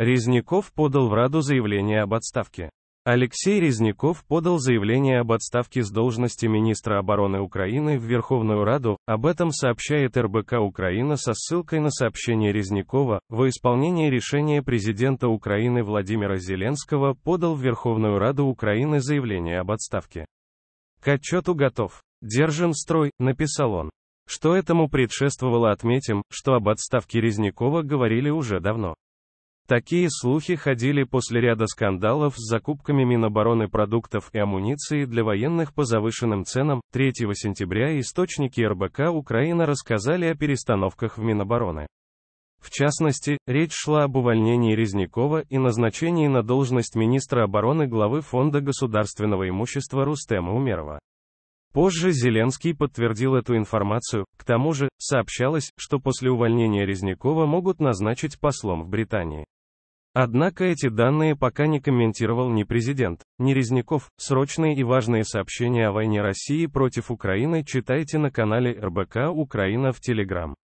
Резников подал в Раду заявление об отставке. Алексей Резников подал заявление об отставке с должности министра обороны Украины в Верховную Раду, об этом сообщает РБК Украина со ссылкой на сообщение Резникова. во исполнение решения президента Украины Владимира Зеленского подал в Верховную Раду Украины заявление об отставке. К отчету готов. Держим строй, написал он. Что этому предшествовало отметим, что об отставке Резникова говорили уже давно. Такие слухи ходили после ряда скандалов с закупками Минобороны продуктов и амуниции для военных по завышенным ценам. 3 сентября источники РБК Украина рассказали о перестановках в Минобороны. В частности, речь шла об увольнении Резникова и назначении на должность министра обороны главы Фонда государственного имущества Рустема Умерова. Позже Зеленский подтвердил эту информацию, к тому же, сообщалось, что после увольнения Резникова могут назначить послом в Британии. Однако эти данные пока не комментировал ни президент, ни Резняков. Срочные и важные сообщения о войне России против Украины читайте на канале РБК Украина в Телеграм.